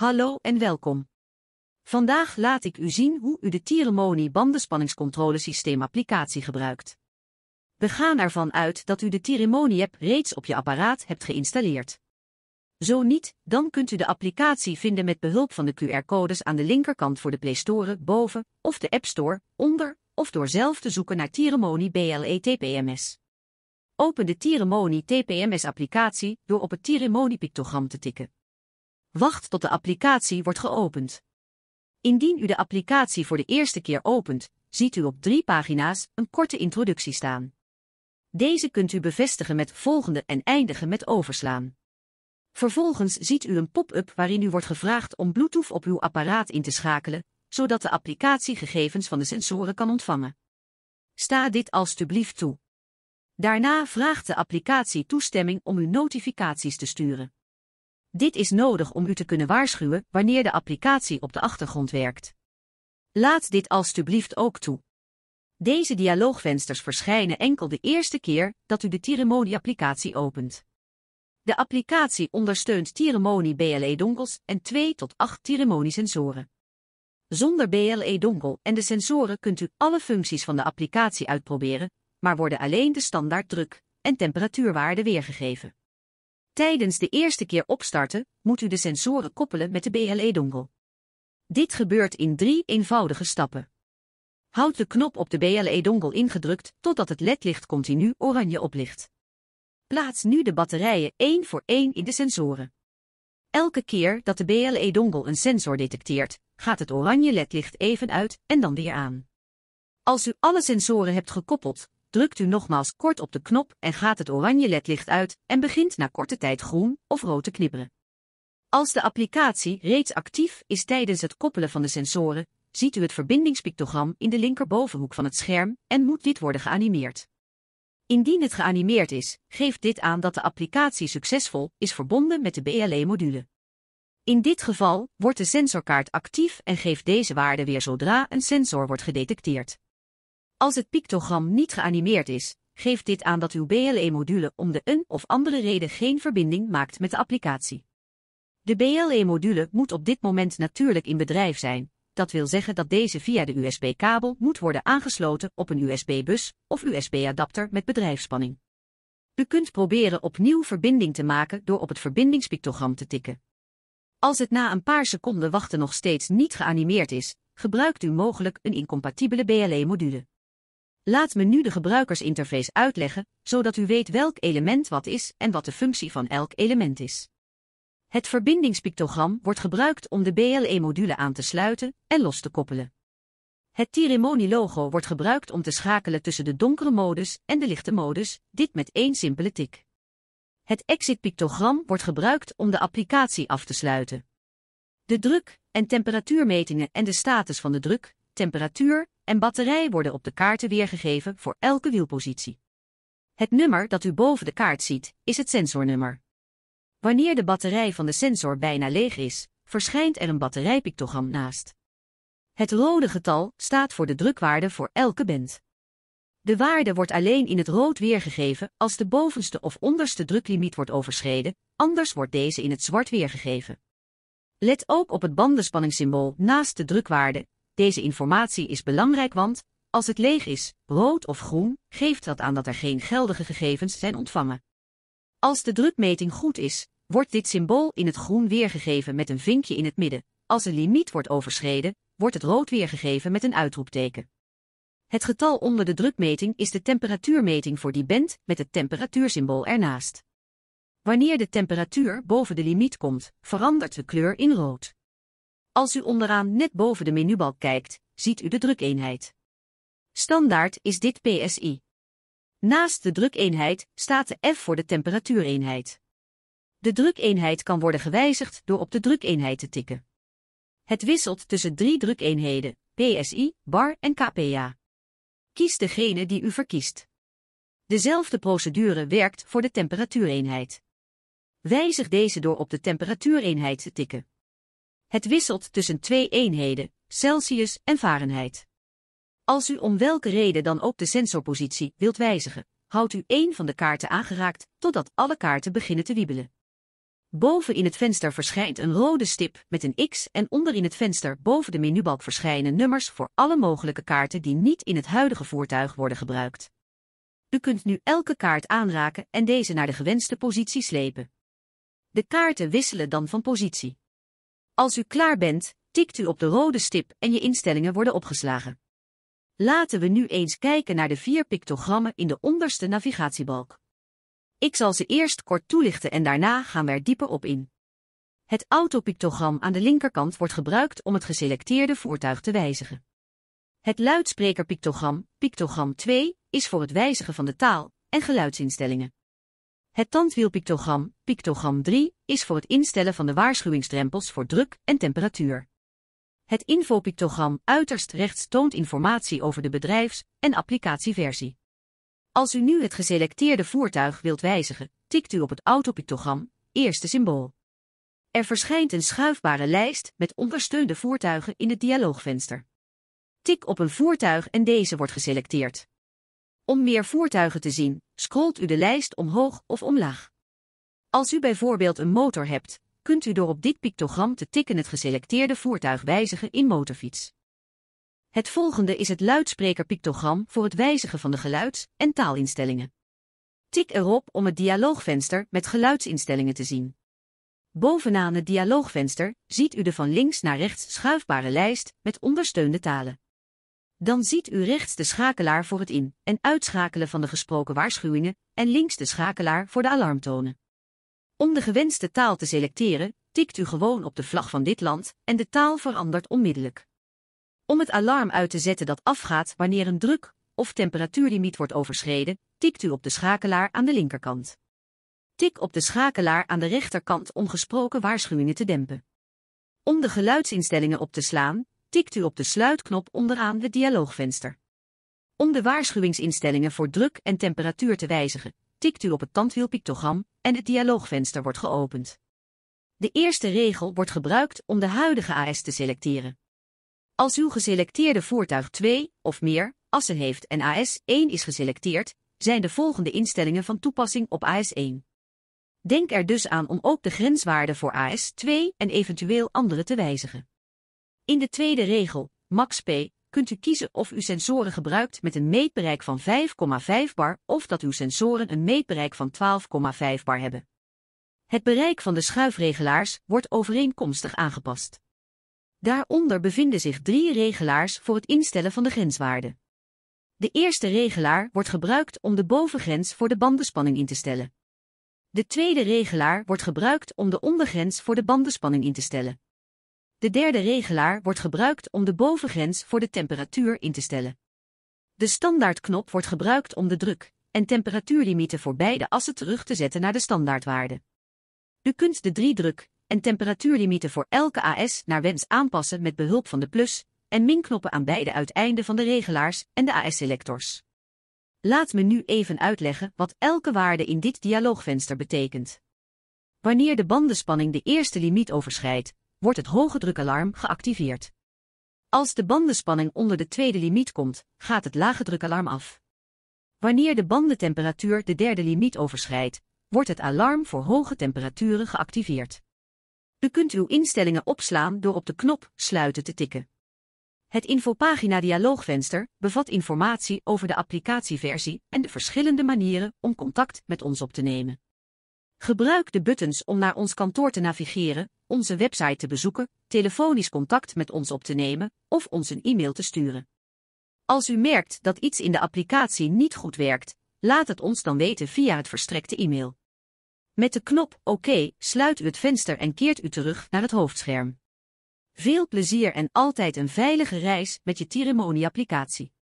Hallo en welkom. Vandaag laat ik u zien hoe u de Tiremoni bandenspanningscontrolesysteem applicatie gebruikt. We gaan ervan uit dat u de Tiremoni app reeds op je apparaat hebt geïnstalleerd. Zo niet, dan kunt u de applicatie vinden met behulp van de QR-codes aan de linkerkant voor de Play Store boven, of de App Store onder, of door zelf te zoeken naar Tiremoni BLE TPMS. Open de Tiremoni TPMS-applicatie door op het Tiremoni-pictogram te tikken. Wacht tot de applicatie wordt geopend. Indien u de applicatie voor de eerste keer opent, ziet u op drie pagina's een korte introductie staan. Deze kunt u bevestigen met volgende en eindigen met overslaan. Vervolgens ziet u een pop-up waarin u wordt gevraagd om Bluetooth op uw apparaat in te schakelen, zodat de applicatie gegevens van de sensoren kan ontvangen. Sta dit alstublieft toe. Daarna vraagt de applicatie toestemming om u notificaties te sturen. Dit is nodig om u te kunnen waarschuwen wanneer de applicatie op de achtergrond werkt. Laat dit alstublieft ook toe. Deze dialoogvensters verschijnen enkel de eerste keer dat u de Tiremoni-applicatie opent. De applicatie ondersteunt Tiremoni BLE-donkels en 2 tot 8 Tiremoni-sensoren. Zonder BLE-donkel en de sensoren kunt u alle functies van de applicatie uitproberen, maar worden alleen de standaard druk en temperatuurwaarden weergegeven. Tijdens de eerste keer opstarten, moet u de sensoren koppelen met de ble dongel. Dit gebeurt in drie eenvoudige stappen. Houd de knop op de ble dongel ingedrukt totdat het ledlicht continu oranje oplicht. Plaats nu de batterijen één voor één in de sensoren. Elke keer dat de ble dongel een sensor detecteert, gaat het oranje ledlicht even uit en dan weer aan. Als u alle sensoren hebt gekoppeld, drukt u nogmaals kort op de knop en gaat het oranje ledlicht uit en begint na korte tijd groen of rood te knipperen. Als de applicatie reeds actief is tijdens het koppelen van de sensoren, ziet u het verbindingspictogram in de linkerbovenhoek van het scherm en moet dit worden geanimeerd. Indien het geanimeerd is, geeft dit aan dat de applicatie succesvol is verbonden met de BLE-module. In dit geval wordt de sensorkaart actief en geeft deze waarde weer zodra een sensor wordt gedetecteerd. Als het pictogram niet geanimeerd is, geeft dit aan dat uw BLE-module om de een of andere reden geen verbinding maakt met de applicatie. De BLE-module moet op dit moment natuurlijk in bedrijf zijn, dat wil zeggen dat deze via de USB-kabel moet worden aangesloten op een USB-bus of USB-adapter met bedrijfsspanning. U kunt proberen opnieuw verbinding te maken door op het verbindingspictogram te tikken. Als het na een paar seconden wachten nog steeds niet geanimeerd is, gebruikt u mogelijk een incompatibele BLE-module. Laat me nu de gebruikersinterface uitleggen, zodat u weet welk element wat is en wat de functie van elk element is. Het verbindingspictogram wordt gebruikt om de BLE-module aan te sluiten en los te koppelen. Het tiriemoni-logo wordt gebruikt om te schakelen tussen de donkere modus en de lichte modus, dit met één simpele tik. Het exit-pictogram wordt gebruikt om de applicatie af te sluiten. De druk- en temperatuurmetingen en de status van de druk, temperatuur en batterij worden op de kaarten weergegeven voor elke wielpositie. Het nummer dat u boven de kaart ziet, is het sensornummer. Wanneer de batterij van de sensor bijna leeg is, verschijnt er een batterijpictogram naast. Het rode getal staat voor de drukwaarde voor elke band. De waarde wordt alleen in het rood weergegeven als de bovenste of onderste druklimiet wordt overschreden, anders wordt deze in het zwart weergegeven. Let ook op het bandenspanningssymbool naast de drukwaarde, deze informatie is belangrijk want, als het leeg is, rood of groen, geeft dat aan dat er geen geldige gegevens zijn ontvangen. Als de drukmeting goed is, wordt dit symbool in het groen weergegeven met een vinkje in het midden. Als een limiet wordt overschreden, wordt het rood weergegeven met een uitroepteken. Het getal onder de drukmeting is de temperatuurmeting voor die band met het temperatuursymbool ernaast. Wanneer de temperatuur boven de limiet komt, verandert de kleur in rood. Als u onderaan net boven de menubalk kijkt, ziet u de drukeenheid. Standaard is dit PSI. Naast de drukeenheid staat de F voor de temperatuureenheid. De drukeenheid kan worden gewijzigd door op de drukeenheid te tikken. Het wisselt tussen drie drukeenheden, PSI, bar en kPa. Kies degene die u verkiest. Dezelfde procedure werkt voor de temperatuureenheid. Wijzig deze door op de temperatuureenheid te tikken. Het wisselt tussen twee eenheden, Celsius en Fahrenheit. Als u om welke reden dan ook de sensorpositie wilt wijzigen, houdt u één van de kaarten aangeraakt totdat alle kaarten beginnen te wiebelen. Boven in het venster verschijnt een rode stip met een X en onder in het venster boven de menubalk verschijnen nummers voor alle mogelijke kaarten die niet in het huidige voertuig worden gebruikt. U kunt nu elke kaart aanraken en deze naar de gewenste positie slepen. De kaarten wisselen dan van positie. Als u klaar bent, tikt u op de rode stip en je instellingen worden opgeslagen. Laten we nu eens kijken naar de vier pictogrammen in de onderste navigatiebalk. Ik zal ze eerst kort toelichten en daarna gaan we er dieper op in. Het autopictogram aan de linkerkant wordt gebruikt om het geselecteerde voertuig te wijzigen. Het luidsprekerpictogram, pictogram 2, is voor het wijzigen van de taal en geluidsinstellingen. Het tandwielpictogram, pictogram 3, is voor het instellen van de waarschuwingsdrempels voor druk en temperatuur. Het infopictogram uiterst rechts toont informatie over de bedrijfs- en applicatieversie. Als u nu het geselecteerde voertuig wilt wijzigen, tikt u op het autopictogram, eerste symbool. Er verschijnt een schuifbare lijst met ondersteunde voertuigen in het dialoogvenster. Tik op een voertuig en deze wordt geselecteerd. Om meer voertuigen te zien, scrolt u de lijst omhoog of omlaag. Als u bijvoorbeeld een motor hebt, kunt u door op dit pictogram te tikken het geselecteerde voertuig wijzigen in motorfiets. Het volgende is het luidsprekerpictogram voor het wijzigen van de geluids- en taalinstellingen. Tik erop om het dialoogvenster met geluidsinstellingen te zien. Bovenaan het dialoogvenster ziet u de van links naar rechts schuifbare lijst met ondersteunde talen. Dan ziet u rechts de schakelaar voor het in- en uitschakelen van de gesproken waarschuwingen en links de schakelaar voor de alarmtonen. Om de gewenste taal te selecteren, tikt u gewoon op de vlag van dit land en de taal verandert onmiddellijk. Om het alarm uit te zetten dat afgaat wanneer een druk- of temperatuurlimiet wordt overschreden, tikt u op de schakelaar aan de linkerkant. Tik op de schakelaar aan de rechterkant om gesproken waarschuwingen te dempen. Om de geluidsinstellingen op te slaan, tikt u op de sluitknop onderaan het dialoogvenster. Om de waarschuwingsinstellingen voor druk en temperatuur te wijzigen, tikt u op het tandwielpictogram en het dialoogvenster wordt geopend. De eerste regel wordt gebruikt om de huidige AS te selecteren. Als uw geselecteerde voertuig 2 of meer assen heeft en AS 1 is geselecteerd, zijn de volgende instellingen van toepassing op AS 1. Denk er dus aan om ook de grenswaarden voor AS2 en eventueel andere te wijzigen. In de tweede regel, max p, kunt u kiezen of u sensoren gebruikt met een meetbereik van 5,5 bar of dat uw sensoren een meetbereik van 12,5 bar hebben. Het bereik van de schuifregelaars wordt overeenkomstig aangepast. Daaronder bevinden zich drie regelaars voor het instellen van de grenswaarde. De eerste regelaar wordt gebruikt om de bovengrens voor de bandenspanning in te stellen. De tweede regelaar wordt gebruikt om de ondergrens voor de bandenspanning in te stellen. De derde regelaar wordt gebruikt om de bovengrens voor de temperatuur in te stellen. De standaardknop wordt gebruikt om de druk en temperatuurlimieten voor beide assen terug te zetten naar de standaardwaarde. U kunt de drie druk en temperatuurlimieten voor elke AS naar wens aanpassen met behulp van de plus- en min-knoppen aan beide uiteinden van de regelaars en de AS-selectors. Laat me nu even uitleggen wat elke waarde in dit dialoogvenster betekent. Wanneer de bandenspanning de eerste limiet overschrijdt, wordt het hoge drukalarm geactiveerd. Als de bandenspanning onder de tweede limiet komt, gaat het lage drukalarm af. Wanneer de bandentemperatuur de derde limiet overschrijdt, wordt het alarm voor hoge temperaturen geactiveerd. U kunt uw instellingen opslaan door op de knop Sluiten te tikken. Het infopagina dialoogvenster bevat informatie over de applicatieversie en de verschillende manieren om contact met ons op te nemen. Gebruik de buttons om naar ons kantoor te navigeren onze website te bezoeken, telefonisch contact met ons op te nemen of ons een e-mail te sturen. Als u merkt dat iets in de applicatie niet goed werkt, laat het ons dan weten via het verstrekte e-mail. Met de knop OK sluit u het venster en keert u terug naar het hoofdscherm. Veel plezier en altijd een veilige reis met je Tiremoni-applicatie.